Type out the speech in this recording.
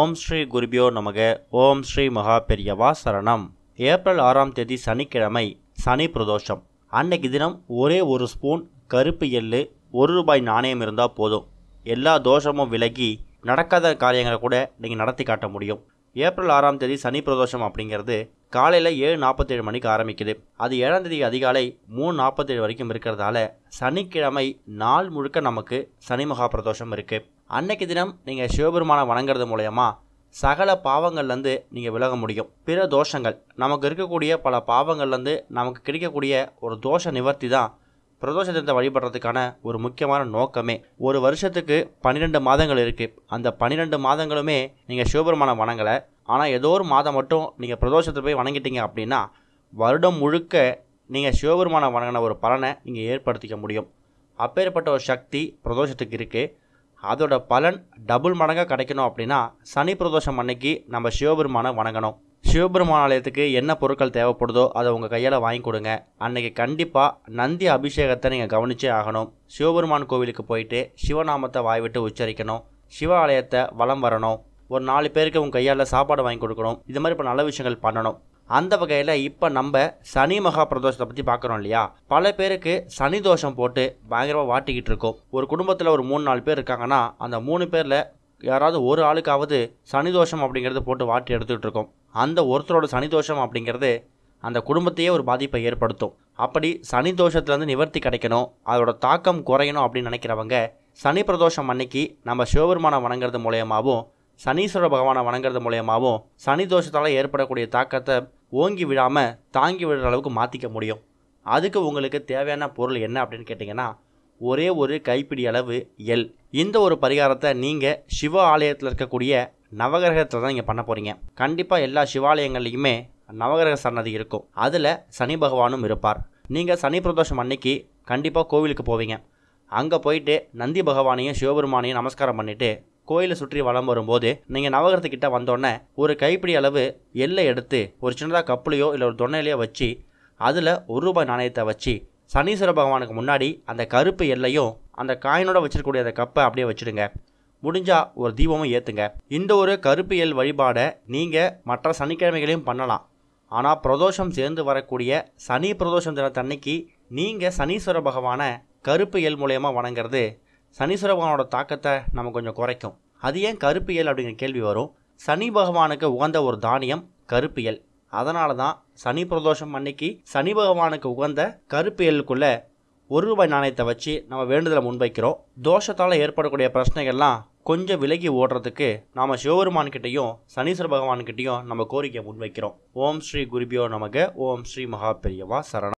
ஓம் ஸ்ரீ குருபியோ நமக ஓம் ஸ்ரீ மகா பெரியவா சரணம் ஏப்ரல் ஆறாம் தேதி சனிக்கிழமை சனி பிரதோஷம் அன்னைக்கு தினம் ஒரே ஒரு ஸ்பூன் கருப்பு எள்ளு ஒரு ரூபாய் நாணயம் இருந்தால் போதும் எல்லா தோஷமும் விலகி நடக்காத காரியங்களை கூட நீங்கள் நடத்தி காட்ட முடியும் ஏப்ரல் ஆறாம் தேதி சனி பிரதோஷம் அப்படிங்கிறது காலையில் ஏழு நாற்பத்தேழு மணிக்கு ஆரம்பிக்குது அது ஏழாம் தேதி அதிகாலை மூணு நாற்பத்தேழு வரைக்கும் இருக்கிறதால சனிக்கிழமை நாள் முழுக்க நமக்கு சனி மகா பிரதோஷம் இருக்குது அன்னைக்கு தினம் நீங்கள் சிவபெருமானை வணங்குறது மூலயமா சகல பாவங்கள்லேருந்து நீங்கள் விலக முடியும் பிற தோஷங்கள் நமக்கு இருக்கக்கூடிய பல பாவங்கள்லேருந்து நமக்கு கிடைக்கக்கூடிய ஒரு தோஷ நிவர்த்தி தான் பிரதோஷ தினத்தை வழிபடுறதுக்கான ஒரு முக்கியமான நோக்கமே ஒரு வருஷத்துக்கு பன்னிரெண்டு மாதங்கள் இருக்குது அந்த பன்னிரெண்டு மாதங்களுமே நீங்கள் சிவபெருமானை வணங்கலை ஆனால் ஏதோ ஒரு மாதம் மட்டும் நீங்கள் பிரதோஷத்தை போய் வணங்கிட்டீங்க அப்படின்னா வருடம் முழுக்க நீங்கள் சிவபெருமானை வணங்கின ஒரு பலனை நீங்கள் ஏற்படுத்திக்க முடியும் அப்பேற்பட்ட ஒரு சக்தி பிரதோஷத்துக்கு இருக்குது அதோட பலன் டபுள் மடங்காக கிடைக்கணும் அப்படின்னா சனி பிரதோஷம் அன்னைக்கு நம்ம சிவபெருமானை வணங்கணும் சிவபெருமான் ஆலயத்துக்கு என்ன பொருட்கள் தேவைப்படுதோ அதை உங்கள் கையால் வாங்கி கொடுங்க அன்றைக்கி கண்டிப்பாக நந்தி அபிஷேகத்தை நீங்கள் கவனிச்சே ஆகணும் சிவபெருமான் கோவிலுக்கு போயிட்டு சிவநாமத்தை வாய்விட்டு உச்சரிக்கணும் சிவ ஆலயத்தை வலம் வரணும் ஒரு நாலு பேருக்கு உங்கள் கையால் சாப்பாடு வாங்கி கொடுக்கணும் இது மாதிரி இப்போ நல்ல விஷயங்கள் பண்ணணும் அந்த வகையில் இப்போ நம்ம சனி மகா பிரதோஷத்தை பற்றி பார்க்குறோம் இல்லையா பல பேருக்கு சனி தோஷம் போட்டு பயங்கரமாக வாட்டிக்கிட்டு இருக்கோம் ஒரு குடும்பத்தில் ஒரு மூணு நாலு பேர் இருக்காங்கன்னா அந்த மூணு பேரில் யாராவது ஒரு ஆளுக்காவது சனி தோஷம் அப்படிங்கிறது போட்டு வாட்டி எடுத்துகிட்டு இருக்கோம் அந்த ஒருத்தரோட சனி தோஷம் அப்படிங்கிறது அந்த குடும்பத்தையே ஒரு பாதிப்பை ஏற்படுத்தும் அப்படி சனி தோஷத்துலேருந்து நிவர்த்தி கிடைக்கணும் அதோட தாக்கம் குறையணும் அப்படின்னு நினைக்கிறவங்க சனி பிரதோஷம் அன்னைக்கு நம்ம சிவபெருமானை வணங்குறது மூலயமாவும் சனீஸ்வர பகவானை வணங்குறது மூலயமாவும் சனி தோஷத்தால் ஏற்படக்கூடிய தாக்கத்தை ஓங்கி விடாமல் தாங்கி விடுற அளவுக்கு மாற்றிக்க முடியும் அதுக்கு உங்களுக்கு தேவையான பொருள் என்ன அப்படின்னு கேட்டிங்கன்னா ஒரே ஒரு கைப்பிடி அளவு எல் இந்த ஒரு பரிகாரத்தை நீங்கள் சிவ ஆலயத்தில் இருக்கக்கூடிய நவகிரகத்தில் தான் நீங்கள் பண்ண போகிறீங்க கண்டிப்பாக எல்லா சிவாலயங்கள்லையுமே நவகிரக சன்னதி இருக்கும் அதில் சனி பகவானும் இருப்பார் நீங்கள் சனி பிரதோஷம் அன்னைக்கு கண்டிப்பாக கோவிலுக்கு போவீங்க அங்கே போயிட்டு நந்தி பகவானையும் சிவபெருமானையும் நமஸ்காரம் பண்ணிவிட்டு கோயிலை சுற்றி வளம் வரும்போது நீங்கள் நவகிரகத்துக்கிட்ட வந்தோடனே ஒரு கைப்பிடி அளவு எல்லை எடுத்து ஒரு சின்னதாக கப்புலையோ இல்லை ஒரு தொன்னையிலையோ வச்சு அதில் ஒரு ரூபாய் நாணயத்தை வச்சு சனீஸ்வர பகவானுக்கு முன்னாடி அந்த கருப்பு எல்லையும் அந்த காயினோட வச்சிருக்கக்கூடிய அந்த கப்பை அப்படியே வச்சுடுங்க முடிஞ்சால் ஒரு தீபமும் ஏற்றுங்க இந்த ஒரு கருப்பு எல் வழிபாடை நீங்கள் மற்ற சனிக்கிழமைகளையும் பண்ணலாம் ஆனால் பிரதோஷம் சேர்ந்து வரக்கூடிய சனி பிரதோஷம் தினத்தன்னைக்கு நீங்கள் சனீஸ்வர பகவானை கருப்பு எல் மூலயமா வணங்குறது சனீஸ்வர பகவானோட தாக்கத்தை நம்ம கொஞ்சம் குறைக்கும் அது ஏன் கருப்பியல் அப்படிங்கிற கேள்வி வரும் சனி பகவானுக்கு உகந்த ஒரு தானியம் கருப்பியல் அதனால தான் சனி பிரதோஷம் அன்னைக்கு சனி பகவானுக்கு உகந்த கருப்பியலுக்குள்ளே ஒரு ரூபாய் நாணயத்தை வச்சு நம்ம வேண்டுதலை முன்வைக்கிறோம் தோஷத்தால் ஏற்படக்கூடிய பிரச்சனைகள்லாம் கொஞ்சம் விலகி ஓடுறதுக்கு நாம் சிவபெருமான்கிட்டையும் சனீஸ்வர பகவான்கிட்டையும் நம்ம கோரிக்கையை முன்வைக்கிறோம் ஓம் ஸ்ரீ குருபியோ நமக்கு ஓம் ஸ்ரீ மகா பெரியவா சரணம்